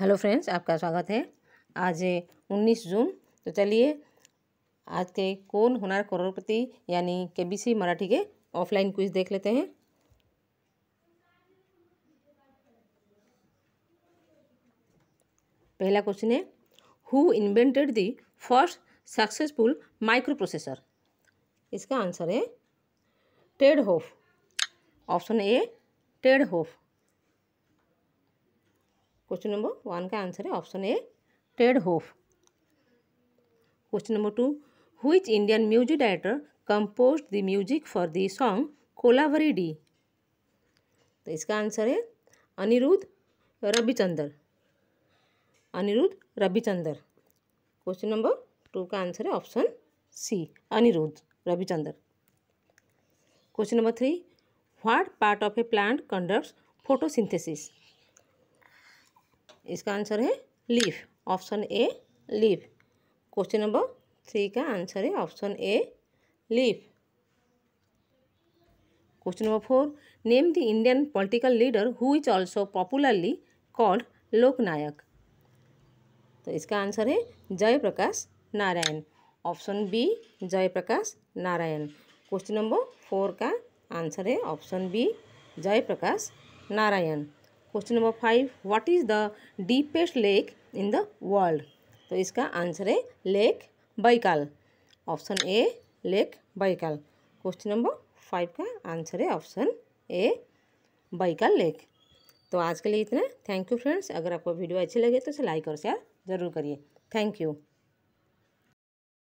hello friends आपका स्वागत है आज 19 जून तो चलिए आज के कौन हुनर करोड़पति यानी केबीसी मराठी के ऑफलाइन क्विज देख लेते हैं पहला क्वेश्चन है who invented the first successful microprocessor इसका आंसर है Ted Hoff option A Ted Hoff question number one का आंसर है option A Ted Hoff question number two who Indian music director compose the music for the song Kolaveri Di तो इसका answer है Anirudh Ravichander Anirudh Ravichander question number two का answer है option C Anirudh Ravichander question number three what part of A plant conducts photosynthesis इसका answer है leaf option A leaf question number three का answer है option A leaf question number four name the Indian political leader who is also popularly called Loknayak तो इसका answer है Jayaprakash Narayan option B Jayaprakash Narayan question number four का answer है option B Jayaprakash Narayan question number five what is the deepest lake in the world तो इसका answer है lake Baikal option A lake Baikal question number five का answer है option A Baikal lake तो आज के लिए इतना थैंक यू फ्रेंड्स अगर आपको वीडियो अच्छी लगे तो इसे लाइक और शेयर ज़रूर करिए थैंक यू